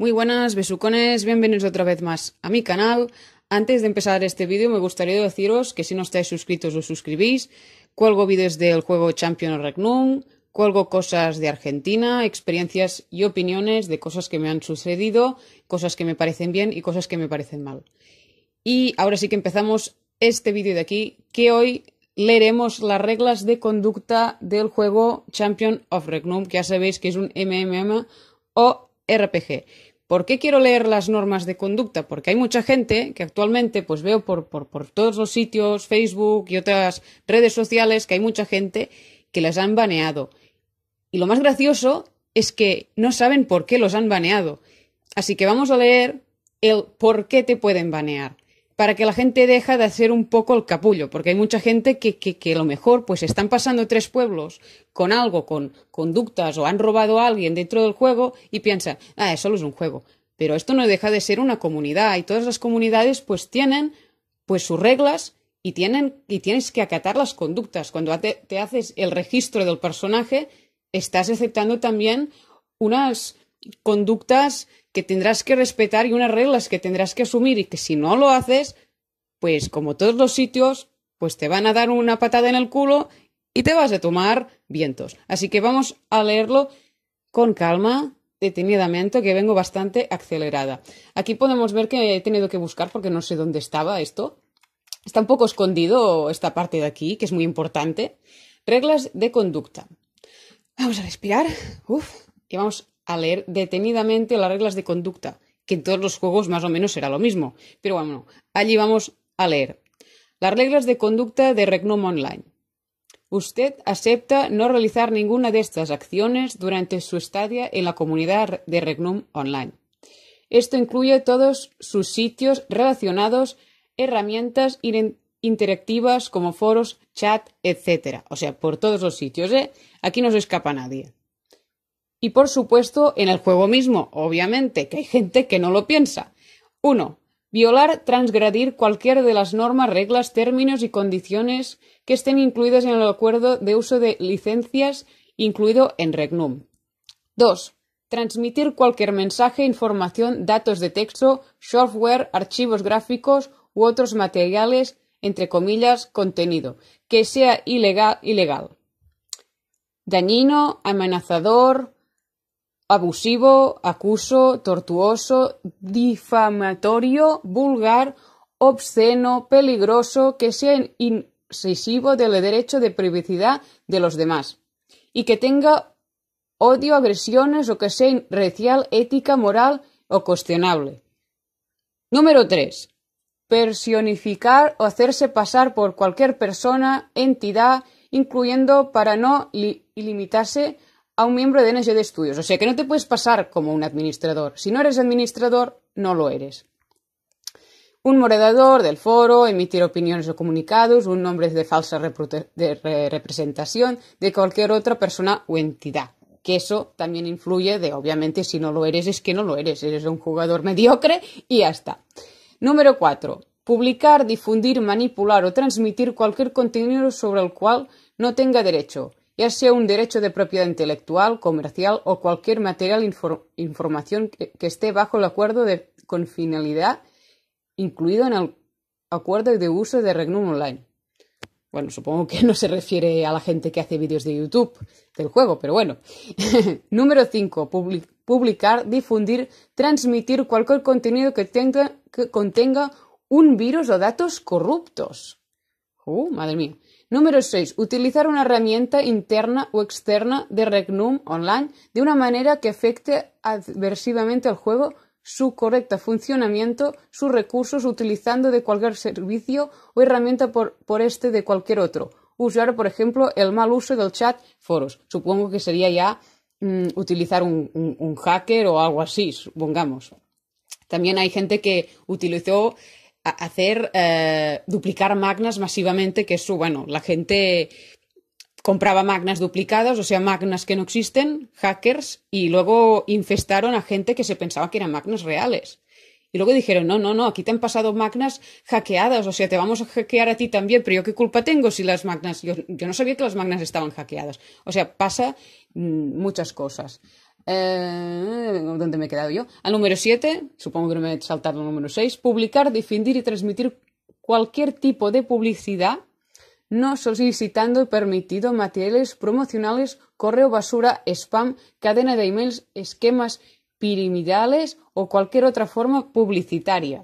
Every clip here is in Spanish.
Muy buenas, besucones, bienvenidos otra vez más a mi canal. Antes de empezar este vídeo me gustaría deciros que si no estáis suscritos os suscribís, cuelgo vídeos del juego Champion of Regnum, cuelgo cosas de Argentina, experiencias y opiniones de cosas que me han sucedido, cosas que me parecen bien y cosas que me parecen mal. Y ahora sí que empezamos este vídeo de aquí, que hoy leeremos las reglas de conducta del juego Champion of Regnum, que ya sabéis que es un MMM o RPG. ¿Por qué quiero leer las normas de conducta? Porque hay mucha gente que actualmente, pues veo por, por, por todos los sitios, Facebook y otras redes sociales, que hay mucha gente que las han baneado. Y lo más gracioso es que no saben por qué los han baneado. Así que vamos a leer el por qué te pueden banear para que la gente deja de hacer un poco el capullo, porque hay mucha gente que, que, que a lo mejor pues están pasando tres pueblos con algo, con conductas o han robado a alguien dentro del juego y piensa, ah, eso no es un juego. Pero esto no deja de ser una comunidad y todas las comunidades pues tienen pues sus reglas y, tienen, y tienes que acatar las conductas. Cuando te haces el registro del personaje, estás aceptando también unas conductas que tendrás que respetar y unas reglas que tendrás que asumir y que si no lo haces, pues como todos los sitios, pues te van a dar una patada en el culo y te vas a tomar vientos. Así que vamos a leerlo con calma, detenidamente, que vengo bastante acelerada. Aquí podemos ver que he tenido que buscar porque no sé dónde estaba esto. Está un poco escondido esta parte de aquí, que es muy importante. Reglas de conducta. Vamos a respirar. Uf. Y vamos a leer detenidamente las reglas de conducta, que en todos los juegos más o menos será lo mismo. Pero bueno, allí vamos a leer. Las reglas de conducta de Regnum Online. Usted acepta no realizar ninguna de estas acciones durante su estadia en la comunidad de Regnum Online. Esto incluye todos sus sitios relacionados, herramientas interactivas como foros, chat, etc. O sea, por todos los sitios, ¿eh? Aquí no se escapa nadie y por supuesto en el juego mismo, obviamente, que hay gente que no lo piensa. 1. Violar, transgradir cualquier de las normas, reglas, términos y condiciones que estén incluidas en el acuerdo de uso de licencias incluido en Regnum. 2. Transmitir cualquier mensaje, información, datos de texto, software, archivos gráficos u otros materiales, entre comillas, contenido, que sea ilegal, ilegal dañino, amenazador, abusivo, acuso, tortuoso, difamatorio, vulgar, obsceno, peligroso, que sea incisivo del derecho de privacidad de los demás y que tenga odio, agresiones o que sea racial, ética, moral o cuestionable. Número 3. Personificar o hacerse pasar por cualquier persona, entidad, incluyendo para no limitarse a un miembro de de estudios, O sea que no te puedes pasar como un administrador. Si no eres administrador, no lo eres. Un moderador del foro, emitir opiniones o comunicados, un nombre de falsa representación de cualquier otra persona o entidad. Que eso también influye de, obviamente, si no lo eres, es que no lo eres. Eres un jugador mediocre y ya está. Número 4. Publicar, difundir, manipular o transmitir cualquier contenido sobre el cual no tenga derecho ya sea un derecho de propiedad intelectual, comercial o cualquier material información que, esté bajo el acuerdo de, con finalidad incluido en el acuerdo de uso de Regnum Online. Bueno, supongo que no se refiere a la gente que hace vídeos de YouTube del juego, pero bueno. Número 5. publicar, difundir, transmitir cualquier contenido que, tenga, que contenga un virus o datos corruptos. ¡Uh, madre mía! Número 6. Utilizar una herramienta interna o externa de Regnum Online de una manera que afecte adversivamente al juego, su correcto funcionamiento, sus recursos utilizando de cualquier servicio o herramienta por, este de cualquier otro. Usar, por ejemplo, el mal uso del chat foros. Supongo que sería ya mm, utilizar un, un hacker o algo así, supongamos. También hay gente que utilizó hacer, eh, duplicar magnas masivamente, que eso, bueno, la gente compraba magnas duplicadas, o sea, magnas que no existen, hackers, y luego infestaron a gente que se pensaba que eran magnas reales. Y luego dijeron, no, no, no, aquí te han pasado magnas hackeadas, o sea, te vamos a hackear a ti también, pero yo qué culpa tengo si las magnas, yo, yo no sabía que las magnas estaban hackeadas. O sea, pasa mm, muchas cosas. Eh, ¿Dónde me he quedado yo? Al número 7, supongo que no me he saltado el número 6, publicar, difundir y transmitir cualquier tipo de publicidad no solicitando y permitido materiales promocionales, correo basura, spam, cadena de emails, esquemas piramidales o cualquier otra forma publicitaria.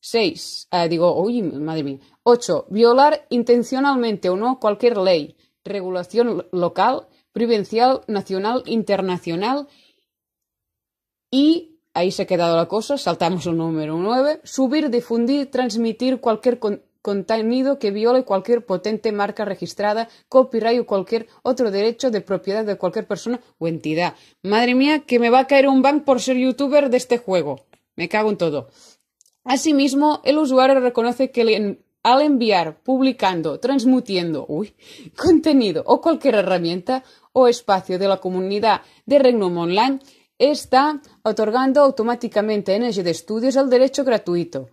6. Eh, digo, uy, madre mía. 8. Violar intencionalmente o no cualquier ley, regulación local, provincial, nacional, internacional y, ahí se ha quedado la cosa, saltamos el número 9, subir, difundir, transmitir cualquier contenido que viole cualquier potente marca registrada, copyright o cualquier otro derecho de propiedad de cualquier persona o entidad. Madre mía, que me va a caer un ban por ser youtuber de este juego. Me cago en todo. Asimismo, el usuario reconoce que el al enviar, publicando, transmutiendo uy, contenido o cualquier herramienta o espacio de la comunidad de Regnum Online, está otorgando automáticamente a NG de Estudios el derecho gratuito,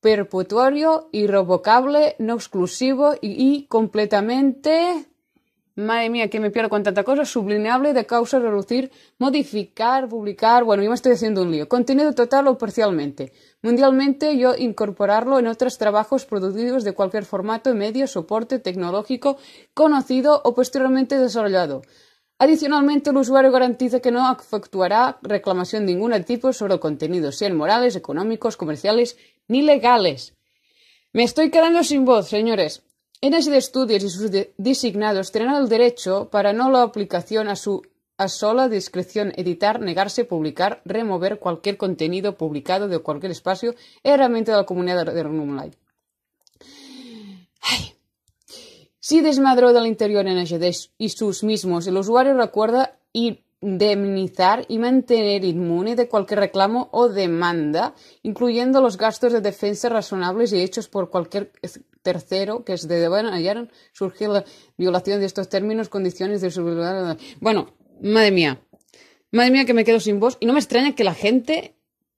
perpetuario, irrevocable, no exclusivo y completamente Madre mía, que me pierdo con tanta cosa. Sublineable de causa, reducir, modificar, publicar. Bueno, yo me estoy haciendo un lío. Contenido total o parcialmente. Mundialmente, yo incorporarlo en otros trabajos producidos de cualquier formato, medio, soporte tecnológico, conocido o posteriormente desarrollado. Adicionalmente, el usuario garantiza que no efectuará reclamación de ningún tipo sobre contenidos, sean morales, económicos, comerciales ni legales. Me estoy quedando sin voz, señores. En estudios y sus designados tendrán el derecho para no la aplicación a su a sola discreción editar, negarse, publicar, remover cualquier contenido publicado de cualquier espacio y herramienta de la comunidad de online Si desmadró del interior NSD y sus mismos, el usuario recuerda indemnizar y mantener inmune de cualquier reclamo o demanda, incluyendo los gastos de defensa razonables y hechos por cualquier tercero, que de bueno hallaron surgió la violación de estos términos, condiciones de seguridad. Bueno, madre mía, madre mía que me quedo sin voz y no me extraña que la gente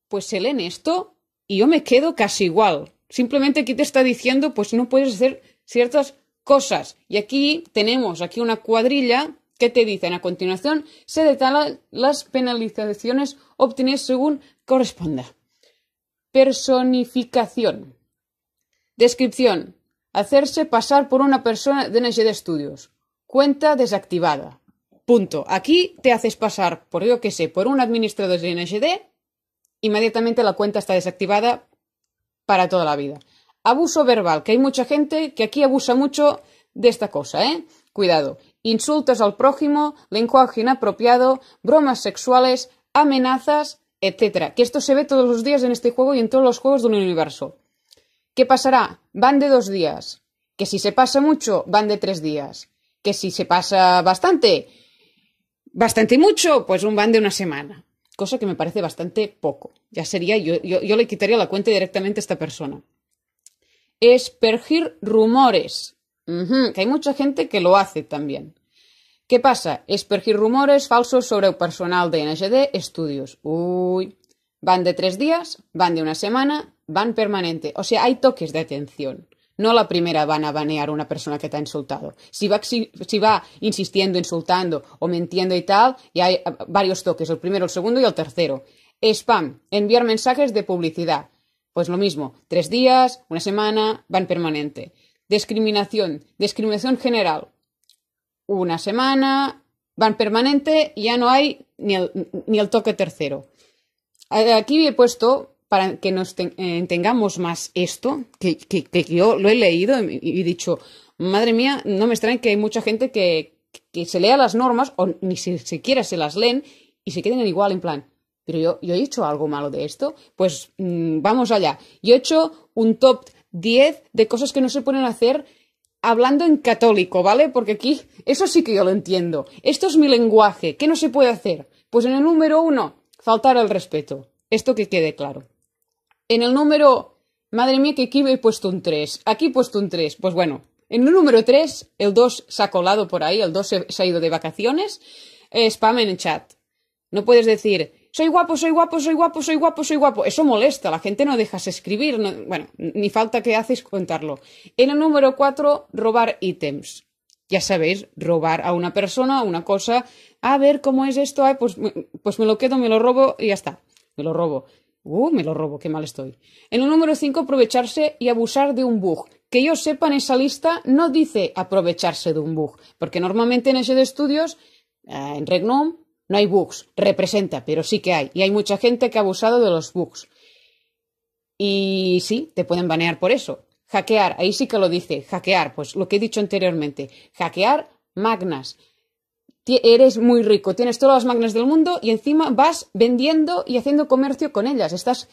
pues se leen esto y yo me quedo casi igual. Simplemente aquí te está diciendo pues no puedes hacer ciertas cosas y aquí tenemos aquí una cuadrilla que te dicen a continuación se detallan las penalizaciones obtenidas según corresponda. Personificación. Descripción. Hacerse pasar por una persona de NG Studios. Estudios. Cuenta desactivada. Punto. Aquí te haces pasar por, yo que sé, por un administrador de NGD. Inmediatamente la cuenta está desactivada para toda la vida. Abuso verbal, que hay mucha gente que aquí abusa mucho de esta cosa, ¿eh? Cuidado. Insultos al prójimo, lenguaje inapropiado, bromas sexuales, amenazas, etc. Que esto se ve todos los días en este juego y en todos los juegos de un universo. ¿Qué pasará? Van de dos días. Que si se pasa mucho, van de tres días. Que si se pasa bastante, bastante mucho, pues un van de una semana. Cosa que me parece bastante poco. Ya sería, yo, yo, le quitaría la cuenta directamente a esta persona. Espergir rumores. que hay mucha gente que lo hace también. ¿Qué pasa? Espergir rumores falsos sobre el personal de NGD Estudios. Uy. Van de tres días, van de una semana, van permanente. O sea, hay toques de atención. No la primera van a banear a una persona que te ha insultado. Si va, insistiendo, insultando o mintiendo y tal, y hay ah, varios toques, el primero, el segundo y el tercero. Spam, enviar mensajes de publicidad. Pues lo mismo, tres días, una semana, van permanente. Discriminación, discriminación general. Una semana, van permanente, y ya no hay ni el toque tercero. Aquí he puesto para que nos ten, eh, más esto, que, yo lo he leído y, he dicho, madre mía, no me extraña que hay mucha gente que, se lea las normas o ni siquiera se las leen y se queden igual en plan, pero yo, he hecho algo malo de esto, pues mm, vamos allá. Yo he hecho un top 10 de cosas que no se pueden hacer hablando en católico, ¿vale? Porque aquí eso sí que yo lo entiendo. Esto es mi lenguaje, ¿qué no se puede hacer? Pues en el número uno, faltar al respeto. Esto que quede claro en el número, madre mía, que aquí he puesto un 3, aquí he puesto un 3, pues bueno, en el número 3, el 2 se ha colado por ahí, el 2 se, ha ido de vacaciones, eh, spam en el chat. No puedes decir, soy guapo, soy guapo, soy guapo, soy guapo, soy guapo. Eso molesta, la gente no dejas escribir, bueno, ni falta que haces contarlo. En el número 4, robar ítems. Ya sabéis, robar a una persona, a una cosa, a ver cómo es esto, Ay, pues, pues me lo quedo, me lo robo y ya está, me lo robo. Uh, me lo robo, qué mal estoy. En el número 5, aprovecharse y abusar de un bug. Que yo sepa, en esa lista no dice aprovecharse de un bug, porque normalmente en ese de estudios, eh, en Regnum, no hay bugs, representa, pero sí que hay. Y hay mucha gente que ha abusado de los bugs. Y sí, te pueden banear por eso. Hackear, ahí sí que lo dice, hackear, pues lo que he dicho anteriormente. Hackear magnas eres muy rico, tienes todas las magnas del mundo y encima vas vendiendo y haciendo comercio con ellas. Estás,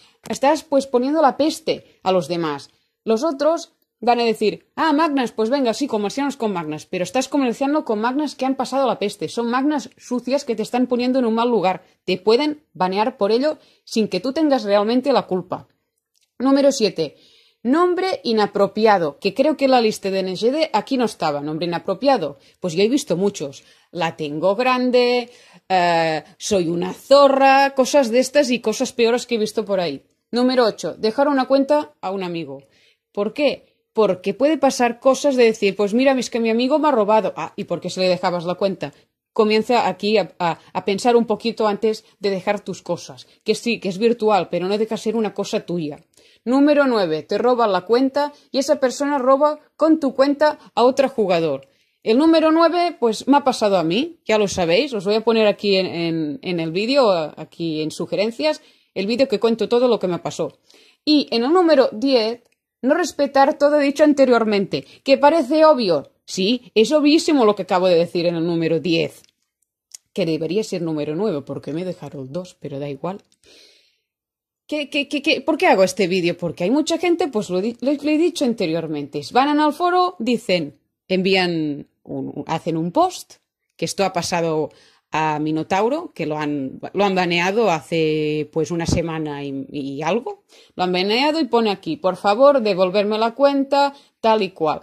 pues poniendo la peste a los demás. Los otros van a decir, ah, magnas, pues venga, sí, comerciamos con magnas, pero estás comerciando con magnas que han pasado la peste. Son magnas sucias que te están poniendo en un mal lugar. Te pueden banear por ello sin que tú tengas realmente la culpa. Número 7. Nombre inapropiado, que creo que en la lista de NGD aquí no estaba, nombre inapropiado. Pues yo he visto muchos la tengo grande, eh, soy una zorra, cosas de estas y cosas peores que he visto por ahí. Número ocho, Dejar una cuenta a un amigo. ¿Por qué? Porque puede pasar cosas de decir, pues mira, es que mi amigo me ha robado. Ah, ¿y por qué se le dejabas la cuenta? Comienza aquí a, pensar un poquito antes de dejar tus cosas. Que sí, que es virtual, pero no deja ser una cosa tuya. Número nueve, Te roban la cuenta y esa persona roba con tu cuenta a otro jugador. El número 9, pues me ha pasado a mí, ya lo sabéis, os voy a poner aquí en, el vídeo, aquí en sugerencias, el vídeo que cuento todo lo que me pasó. Y en el número 10, no respetar todo dicho anteriormente, que parece obvio. Sí, es obvísimo lo que acabo de decir en el número 10, que debería ser número 9, porque me dejaron el 2, pero da igual. ¿Qué, por qué hago este vídeo? Porque hay mucha gente, pues lo, lo he dicho anteriormente, van al foro, dicen, envían, hacen un post, que esto ha pasado a Minotauro, que lo han, lo han baneado hace pues una semana y, algo. Lo han baneado y pone aquí, por favor, devolverme la cuenta, tal y cual.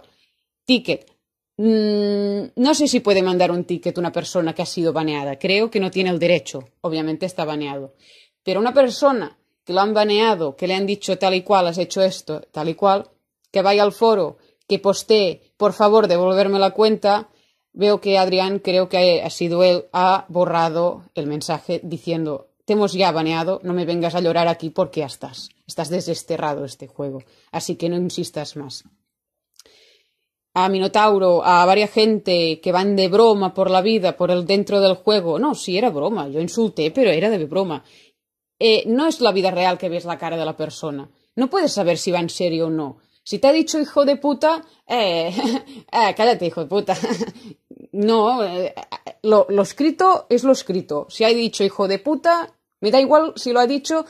Ticket. Mm, no sé si puede mandar un ticket una persona que ha sido baneada. Creo que no tiene el derecho. Obviamente está baneado. Pero una persona que lo han baneado, que le han dicho tal y cual, has hecho esto, tal y cual, que vaya al foro, que postee, por favor, devolverme la cuenta. Veo que Adrián, creo que ha sido él, ha borrado el mensaje diciendo, te hemos ya baneado, no me vengas a llorar aquí porque ya estás, estás desesterrado este juego, así que no insistas más. A Minotauro, a varias gente que van de broma por la vida, por el dentro del juego. No, sí era broma, yo insulté, pero era de broma. Eh, no es la vida real que ves la cara de la persona. No puedes saber si va en serio o no. Si te ha dicho hijo de puta, eh, eh, cállate, hijo de puta. no, eh, lo, escrito es lo escrito. Si ha dicho hijo de puta, me da igual si lo ha dicho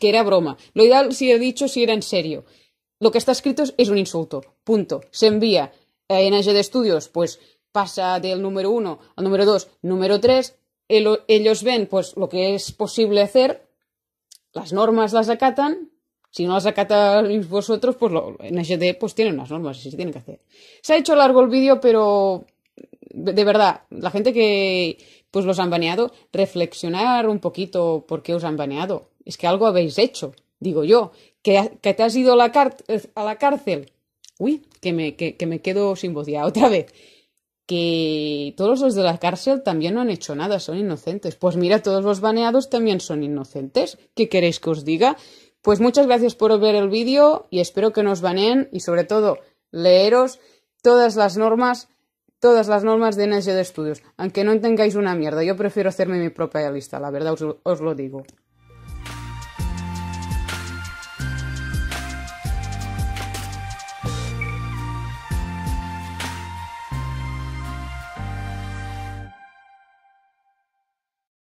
que era broma. Lo ideal si ha dicho si era en serio. Lo que está escrito es un insulto. Punto. Se envía a en de Estudios, pues pasa del número uno al número dos, número tres. ellos ven pues lo que es posible hacer, las normas las acatan si no las acatáis vosotros, pues lo, en pues tiene unas normas y se tienen que hacer. Se ha hecho largo el vídeo, pero de verdad, la gente que pues los han baneado, reflexionar un poquito por qué os han baneado. Es que algo habéis hecho, digo yo. Que, te has ido a la, cárcel. Uy, que me, que me quedo sin voz ya otra vez que todos los de la cárcel también no han hecho nada, son inocentes. Pues mira, todos los baneados también son inocentes. ¿Qué queréis que os diga? Pues muchas gracias por ver el vídeo y espero que nos baneen y sobre todo leeros todas las normas, todas las normas de de Estudios, aunque no tengáis una mierda. Yo prefiero hacerme mi propia lista, la verdad os lo digo.